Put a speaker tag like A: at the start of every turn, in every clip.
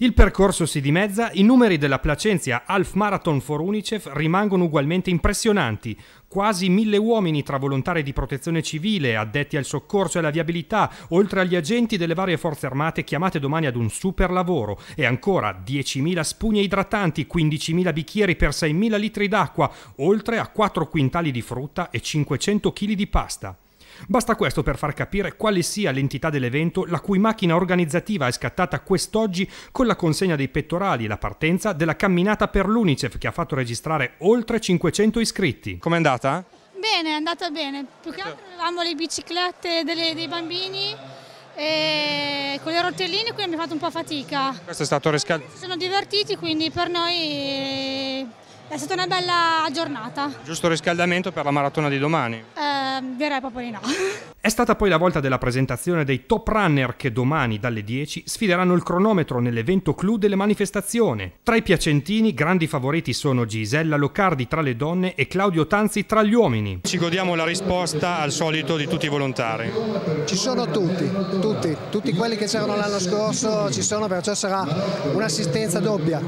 A: Il percorso si dimezza, i numeri della Placenzia Half Marathon for Unicef rimangono ugualmente impressionanti. Quasi mille uomini tra volontari di protezione civile, addetti al soccorso e alla viabilità, oltre agli agenti delle varie forze armate chiamate domani ad un super lavoro. E ancora 10.000 spugne idratanti, 15.000 bicchieri per 6.000 litri d'acqua, oltre a 4 quintali di frutta e 500 kg di pasta. Basta questo per far capire quale sia l'entità dell'evento la cui macchina organizzativa è scattata quest'oggi con la consegna dei pettorali e la partenza della camminata per l'Unicef che ha fatto registrare oltre 500 iscritti. Com'è andata?
B: Bene, è andata bene. Più che altro avevamo le biciclette delle, dei bambini e eh, con le rotelline quindi abbiamo fatto un po' fatica. Questo
A: è stato riscaldato. Si
B: sono divertiti quindi per noi eh, è stata una bella giornata.
A: Giusto riscaldamento per la maratona di domani
B: direi proprio di no.
A: È stata poi la volta della presentazione dei top runner che domani dalle 10 sfideranno il cronometro nell'evento clou delle manifestazioni. Tra i piacentini grandi favoriti sono Gisella Locardi tra le donne e Claudio Tanzi tra gli uomini. Ci godiamo la risposta al solito di tutti i volontari.
C: Ci sono tutti, tutti, tutti quelli che c'erano l'anno scorso ci sono, perciò sarà un'assistenza doppia.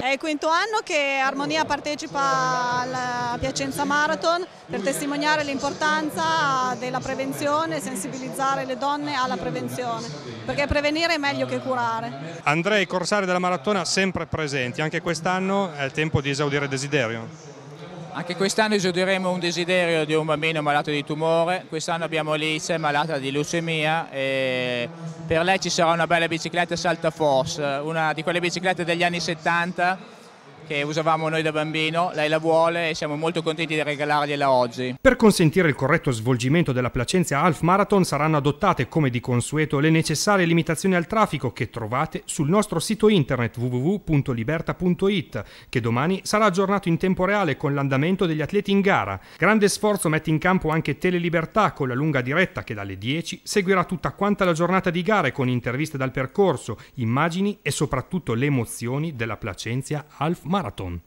D: È il quinto anno che Armonia partecipa al Piacenza Marathon per testimoniare l'importanza della prevenzione e sensibilizzare le donne alla prevenzione, perché prevenire è meglio che curare.
A: Andrei Corsari della Maratona sempre presenti, anche quest'anno è il tempo di esaudire desiderio.
C: Anche quest'anno esaudiremo un desiderio di un bambino malato di tumore, quest'anno abbiamo Alice malata di leucemia e per lei ci sarà una bella bicicletta Salta Force, una di quelle biciclette degli anni 70 che usavamo noi da bambino, lei la vuole e siamo molto contenti di regalargliela oggi.
A: Per consentire il corretto svolgimento della Placenza Half Marathon saranno adottate, come di consueto, le necessarie limitazioni al traffico che trovate sul nostro sito internet www.liberta.it, che domani sarà aggiornato in tempo reale con l'andamento degli atleti in gara. Grande sforzo mette in campo anche Telelibertà con la lunga diretta che dalle 10 seguirà tutta quanta la giornata di gare con interviste dal percorso, immagini e soprattutto le emozioni della Placenza Half Marathon. marathon.